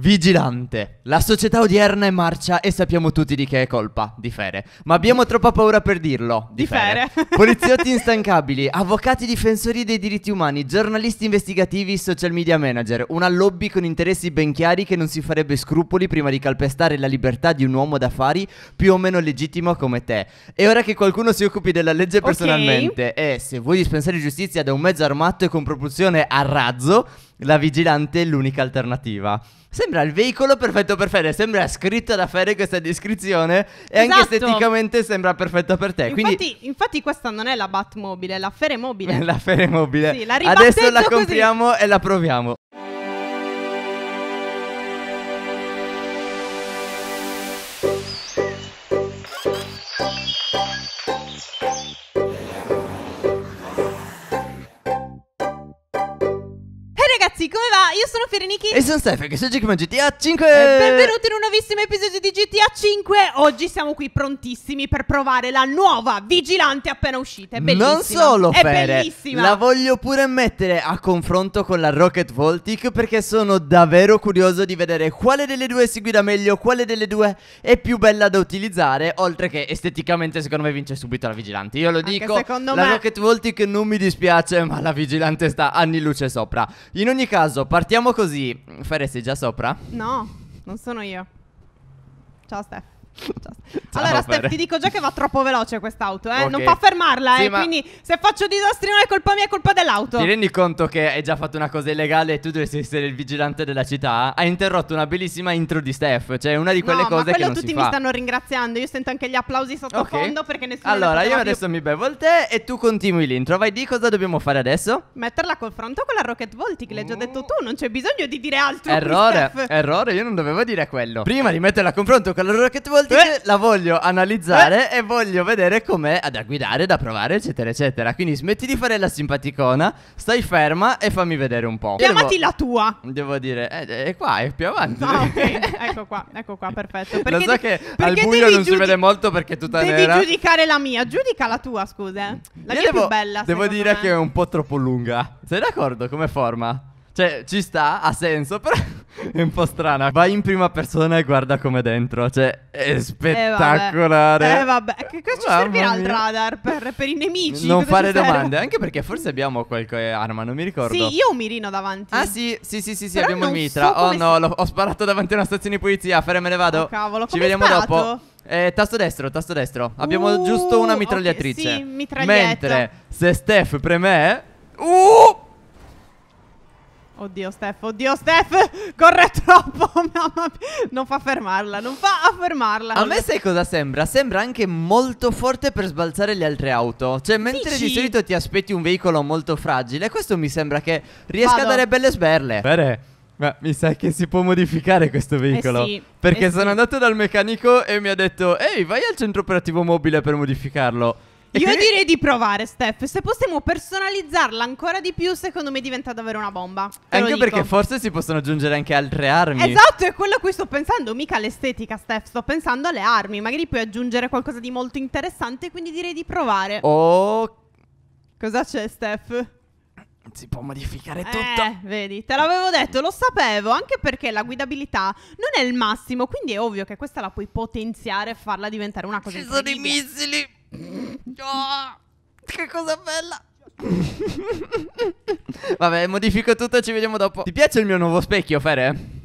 Vigilante. La società odierna è marcia e sappiamo tutti di che è colpa, di Fere. Ma abbiamo troppa paura per dirlo, di, di Fere. fere. Poliziotti instancabili, avvocati difensori dei diritti umani, giornalisti investigativi, social media manager, una lobby con interessi ben chiari che non si farebbe scrupoli prima di calpestare la libertà di un uomo d'affari più o meno legittimo come te. È ora che qualcuno si occupi della legge personalmente okay. Eh, e se vuoi dispensare giustizia da un mezzo armato e con propulsione a razzo, la vigilante è l'unica alternativa. Sembra il veicolo perfetto per Fede, sembra scritto da Fede questa descrizione e esatto. anche esteticamente sembra perfetto per te. Infatti, Quindi... infatti questa non è la Batmobile, è la Feremobile. la Feremobile. Sì, la Adesso la compriamo così. e la proviamo. io sono Fereniki. E sono Stefan, che sono Gigman GTA 5. E benvenuti in un nuovissimo episodio di GTA 5 comunque oggi siamo qui prontissimi per provare la nuova Vigilante appena uscita. È bellissima. Non solo, è Fere, bellissima. La voglio pure mettere a confronto con la Rocket Voltic perché sono davvero curioso di vedere quale delle due si guida meglio, quale delle due è più bella da utilizzare, oltre che esteticamente secondo me vince subito la Vigilante. Io lo dico, secondo la me... Rocket Voltic non mi dispiace, ma la Vigilante sta anni luce sopra. In ogni caso, partiamo così. Fere, sei già sopra? No, non sono io. Ciao Steph. Ciao, allora, Steph, ti dico già che va troppo veloce quest'auto, eh? okay. non fa fermarla. Sì, eh? ma... Quindi, se faccio disastri, non è colpa mia, è colpa dell'auto. Ti rendi conto che hai già fatto una cosa illegale e tu dovresti essere il vigilante della città? Hai interrotto una bellissima intro di Steph, cioè una di quelle no, cose che non si fa. quello tutti mi stanno ringraziando. Io sento anche gli applausi sottofondo okay. perché nessuno Allora, io adesso più. mi bevo il tè e tu continui l'intro. Vai di cosa dobbiamo fare adesso? Metterla a confronto con la Rocket Volti, che l'hai già detto mm. tu. Non c'è bisogno di dire altro. Errore, errore, io non dovevo dire quello. Prima di metterla a confronto con la Rocket Volti vertice eh? la voglio analizzare eh? e voglio vedere com'è da guidare, da provare, eccetera, eccetera. Quindi smetti di fare la simpaticona, stai ferma e fammi vedere un po'. Chiamati devo, la tua. Devo dire, è, eh, è qua, è più avanti. Ah, ok. ecco qua, ecco qua, perfetto. Perché Lo so che al buio non si vede molto perché è tutta devi nera. Devi giudicare la mia, giudica la tua, scusa. Eh. La Io mia devo, è più bella. Devo dire me. che è un po' troppo lunga. Sei d'accordo come forma? Cioè, ci sta, ha senso, però... è un po' strana. Vai in prima persona e guarda come dentro. Cioè, è spettacolare. Eh vabbè, eh, vabbè. che cosa ci servirà mia. il radar per, per i nemici? Non cosa fare domande, anche perché forse abbiamo qualche arma, non mi ricordo. Sì, io ho un mirino davanti. Ah sì, sì, sì, sì, sì abbiamo il mitra. So oh no, si... ho sparato davanti a una stazione di polizia, Fare me ne vado. Oh, cavolo, ci vediamo sparato? dopo. Eh, tasto destro, tasto destro. Abbiamo uh, giusto una mitragliatrice. Uh, okay, sì, mitragliatrice. Mentre se Steph preme... Uh! Oddio Steph, oddio Steph, corre troppo, mamma mia. Non fa fermarla, non fa a fermarla. A me sai cosa sembra? Sembra anche molto forte per sbalzare le altre auto. Cioè, mentre Dici? di solito ti aspetti un veicolo molto fragile, questo mi sembra che riesca Vado. a dare belle sberle. Bene. Ma mi sa che si può modificare questo eh veicolo. Eh sì, perché eh sono sì. andato dal meccanico e mi ha detto: Ehi, vai al centro operativo mobile per modificarlo. Io eh? direi di provare, Steph. Se possiamo personalizzarla ancora di più, secondo me diventa davvero una bomba. Te anche perché forse si possono aggiungere anche altre armi. Esatto, è quello a cui sto pensando. Mica all'estetica, Steph. Sto pensando alle armi. Magari puoi aggiungere qualcosa di molto interessante. Quindi direi di provare. Oh. Cosa c'è, Steph? Si può modificare eh, tutto. Eh, vedi, te l'avevo detto, lo sapevo, anche perché la guidabilità non è il massimo, quindi è ovvio che questa la puoi potenziare e farla diventare una cosa Ci sono i missili che cosa bella. Vabbè, modifico tutto, ci vediamo dopo. Ti piace il mio nuovo specchio, Fere?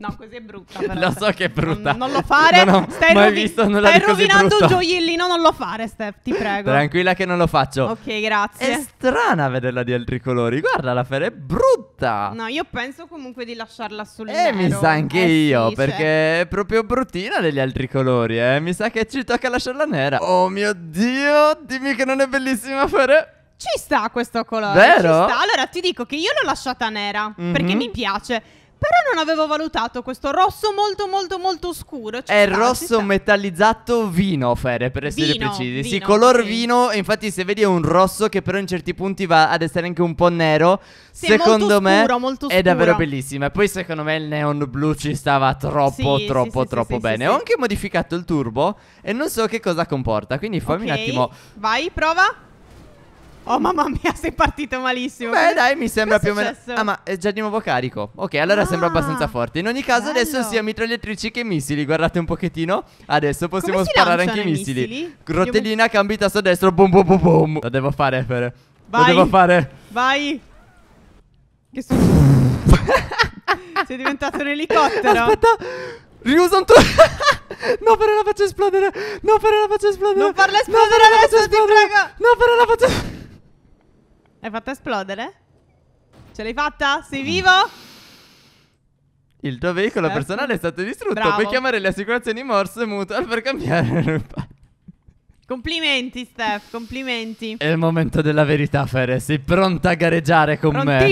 No, così è brutta. Però. Lo so che è brutta. Non, non lo fare. No, Non stai, mai rovi- visto stai rovinando un gioiellino, non lo fare, Steph, ti prego. Tranquilla che non lo faccio. Ok, grazie. È strana vederla di altri colori. Guarda, la fera è brutta. No, io penso comunque di lasciarla sul eh, mi sa anche eh, io, sì, cioè perché cioè... è proprio bruttina degli altri colori, eh. Mi sa che ci tocca lasciarla nera. Oh mio Dio, dimmi che non è bellissima fare. Ci sta questo colore. Vero? Ci sta. Allora ti dico che io l'ho lasciata nera mm-hmm. perché mhm. mi piace. Però non avevo valutato questo rosso molto molto molto scuro. Ci è sta, rosso metallizzato vino, Fere, per essere vino, precisi. Vino, sì, color sì. vino, infatti se vedi è un rosso che però in certi punti va ad essere anche un po' nero. Sì, secondo è molto me scuro, è davvero bellissima. E poi secondo me il neon blu ci stava troppo sì, troppo troppo bene. Ho anche modificato il turbo e non so che cosa comporta, quindi fammi okay. un attimo. Vai, prova. Oh mamma mia, sei partito malissimo. Beh, dai, mi sembra più o meno. Ah, ma è eh, già di nuovo carico. Ok, allora ah, sembra abbastanza forte. In ogni caso, bello. adesso sia mitragliatrici che missili. Guardate un pochettino. Adesso possiamo sparare anche i missili. missili? Rotellina, cambi tasto destro. Boom, boom, boom, boom. Lo devo fare, Fere. Vai. Lo devo fare. Vai. Che succede? sei diventato un elicottero. Aspetta. Riusa un tuo. No, però la faccio esplodere! No, però la faccio esplodere! Non farla esplodere no, adesso, la faccio esplodere! No, però la faccio... L'hai fatta esplodere? Ce l'hai fatta? Sei vivo? Il tuo veicolo certo. personale è stato distrutto. Bravo. Puoi chiamare le assicurazioni Morse Mutual per cambiare. complimenti, Steph. Complimenti. È il momento della verità, Fere. Sei pronta a gareggiare con Prontissima. me?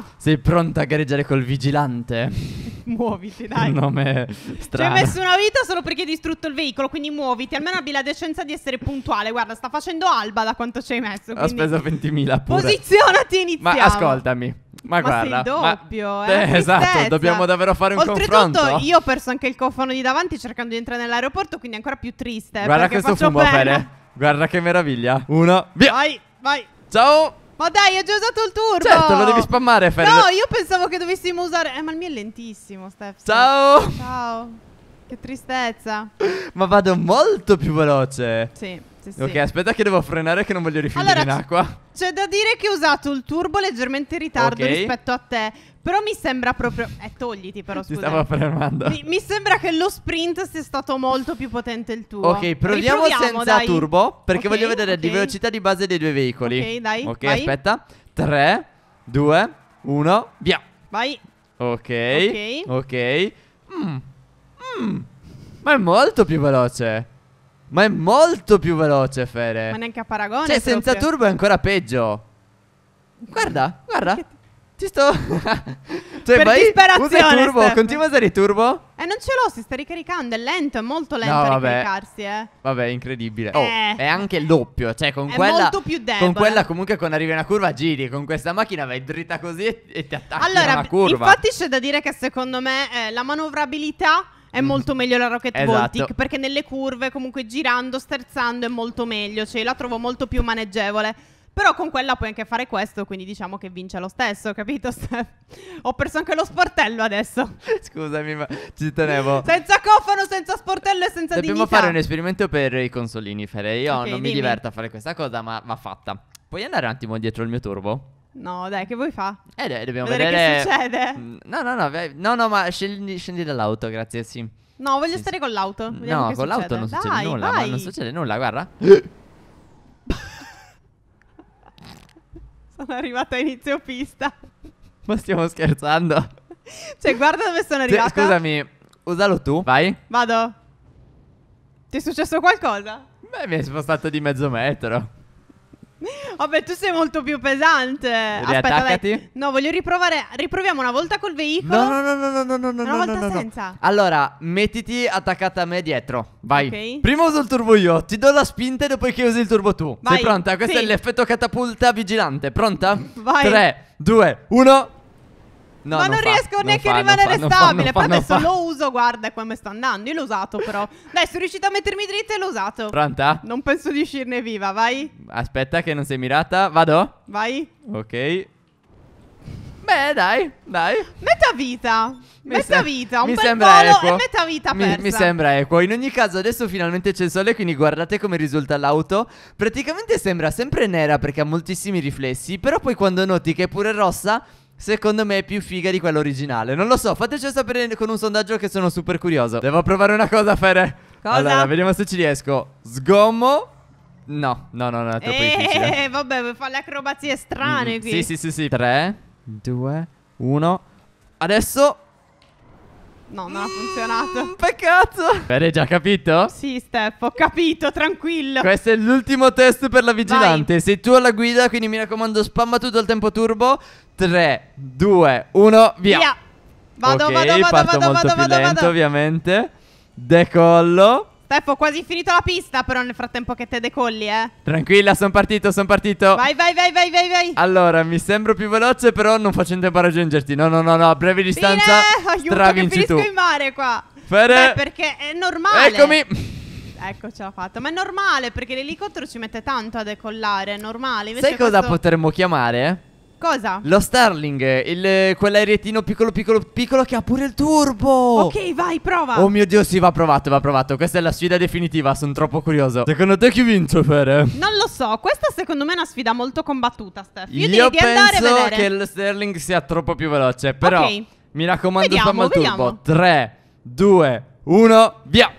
Prontissima. Sei pronta a gareggiare col vigilante? muoviti, dai. Un nome strano. Ci hai messo una vita solo perché hai distrutto il veicolo, quindi muoviti. Almeno abbi la decenza di essere puntuale. Guarda, sta facendo alba da quanto ci hai messo. Ho speso 20.000 pure. Posizionati e iniziamo. Ma ascoltami. Ma, ma guarda, doppio, ma... Eh, eh esatto, dobbiamo davvero fare un Oltretutto, confronto. io ho perso anche il cofano di davanti cercando di entrare nell'aeroporto, quindi è ancora più triste. Guarda questo fumo, Fede. Guarda che meraviglia. Uno, via. Vai, vai. Ciao. Ma dai, ho già usato il turbo. Certo, lo devi spammare, Fer. No, io pensavo che dovessimo usare. Eh, ma il mio è lentissimo, Steph. Ciao. Ciao. Che tristezza. ma vado molto più veloce. Sì. Sì, sì. Ok, aspetta che devo frenare che non voglio rifiutare allora, in acqua. C'è da dire che ho usato il turbo leggermente in ritardo okay. rispetto a te. Però mi sembra proprio... Eh, togliti però, scusa. Ti stavo fermando. Mi, mi, sembra che lo sprint sia stato molto più potente il tuo. Ok, proviamo senza dai. turbo, perché okay, voglio vedere okay. la velocità di base dei due veicoli. Ok, dai, Ok, vai. aspetta. 3, 2, 1, via. Vai. Ok. Ok. Ok. Mm. Mm. Ma è molto più veloce. Ma è molto più veloce, Fere. Ma neanche a paragone. Cioè, senza proprio. turbo è ancora peggio. Guarda, mm. guarda. Ci sto. cioè, per vai. Usa il turbo. Steph. Continua a usare il turbo. Eh, non ce l'ho. Si sta ricaricando. È lento. È molto lento no, a ricaricarsi. Eh. Vabbè, incredibile. Oh, eh. È anche il doppio. Cioè, con è quella. molto più debole. Con quella, comunque, quando arrivi a una curva, giri. Con questa macchina vai dritta così e, e ti attacchi allora, a una curva. Allora, infatti, c'è da dire che secondo me eh, la manovrabilità è mm. molto meglio la Rocket esatto. Baltic perché nelle curve comunque girando, sterzando è molto meglio, cioè la trovo molto più maneggevole. Però con quella puoi anche fare questo, quindi diciamo che vince lo stesso, capito Steph? Ho perso anche lo sportello adesso. Scusami, ma ci tenevo. senza cofano, senza sportello e senza Dobbiamo dignità. fare un esperimento per i consolini, Fere. Io okay, non dimmi. mi diverto a fare questa cosa, ma va fatta. Puoi andare un attimo dietro il mio turbo? No, dai, che vuoi fa? Eh, dai, dobbiamo vedere, vedere... che succede. No, no, no, no, no, ma scendi, scendi dall'auto, grazie, sì. No, voglio sì, stare sì. con l'auto. Vediamo no, con l'auto non succede dai, nulla, vai. non succede nulla, guarda. sono arrivato a inizio pista. Ma stiamo scherzando? Cioè, guarda dove sono arrivato. scusami, usalo tu, vai. Vado. Ti è successo qualcosa? Beh, mi hai spostato di mezzo metro. Vabbè, tu sei molto più pesante. Aspetta, dai. No, voglio riprovare. Riproviamo una volta col veicolo. No, no, no, no, no, no, no. Una no, volta no, no. senza. Allora, mettiti attaccata a me dietro. Vai. Okay. Prima uso il turbo io, ti do la spinta e dopo che usi il turbo tu. Vai. Sei pronta? Questo sì. è l'effetto catapulta vigilante. Pronta? Vai. 3, 2, 1. No, ma non, non fa, riesco non neanche fa, a rimanere fa, stabile. Poi adesso lo uso, guarda come sta andando. Io l'ho usato, però. Dai, sono riuscita a mettermi dritta e l'ho usato. Pronta? Non penso di uscirne viva, vai. Aspetta, che non sei mirata. Vado? Vai. Ok. Beh, dai, dai. Metà vita. Mi metà vita, un mi bel sembra equo. e metà vita persa. Mi, mi, sembra equo. In ogni caso, adesso finalmente c'è il sole, quindi guardate come risulta l'auto. Praticamente sembra sempre nera perché ha moltissimi riflessi, però poi quando noti che è pure rossa, Secondo me è più figa di quella originale Non lo so, fatecelo sapere con un sondaggio che sono super curioso Devo provare una cosa, Fere Cosa? Allora, vediamo se ci riesco Sgommo No, no, no, no, è troppo eh, difficile eh, vabbè, fa le acrobazie strane mm, qui Sì, sì, sì, sì 3, 2, 1 Adesso No, non ha mm. funzionato. Peccato. Bene, già capito? Sì, Steph, ho capito, tranquillo. Questo è l'ultimo test per la vigilante. Vai. Sei tu alla guida, quindi mi raccomando, spamma tutto il tempo turbo. 3, 2, 1, via. Via. Vado, okay, vado, vado, parto vado, molto vado, più vado, lento, vado. ovviamente. Decollo. Peppo, ho quasi finito la pista, però nel frattempo che te decolli, eh. Tranquilla, sono partito, sono partito. Vai, vai, vai, vai, vai, vai. Allora, mi sembro più veloce, però non faccio in tempo a raggiungerti. No, no, no, no, a breve distanza. Fine! Aiuto, stravinci che tu. in mare qua. Fere. Beh, perché è normale. Eccomi. Ecco, ce l'ha fatta. Ma è normale, perché l'elicottero ci mette tanto a decollare, è normale. Invece Sai cosa questo... potremmo chiamare? Cosa? Lo Starling, il, quell'aerettino piccolo piccolo piccolo che ha pure il turbo Ok, vai, prova Oh mio Dio, sì, va provato, va provato Questa è la sfida definitiva, sono troppo curioso Secondo te chi vince, Fere? Non lo so, questa secondo me è una sfida molto combattuta, Steph Io, Io di andare a vedere che lo Starling sia troppo più veloce Però, okay. mi raccomando, vediamo, spamma il vediamo. turbo 3, 2, 1, via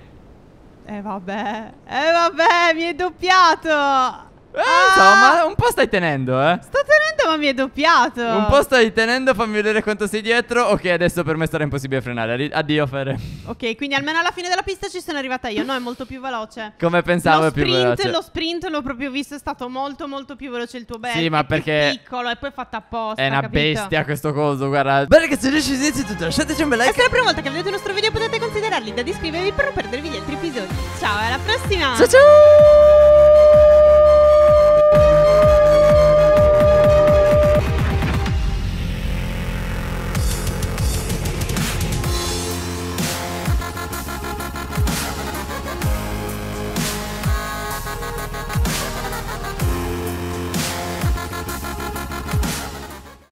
Eh vabbè, eh vabbè, mi hai doppiato eh, ah! Insomma, un po' stai tenendo, eh. Sto tenendo, ma mi è doppiato. Un po' stai tenendo, fammi vedere quanto sei dietro. Ok, adesso per me sarà impossibile frenare. Addio, Fere. Ok, quindi almeno alla fine della pista ci sono arrivata io. No, è molto più veloce. Come pensavo, lo è sprint, più veloce. Lo sprint l'ho proprio visto, è stato molto, molto più veloce il tuo bel. Sì, ma è perché. È piccolo, e poi è fatto apposta. È una capito? bestia questo coso, guarda. Bene, che se riesci a tutto, lasciateci un bel like. E se è la prima volta che vedete il nostro video potete considerarli da iscrivervi per non perdervi gli altri episodi. Ciao, alla prossima. Ciao, ciao.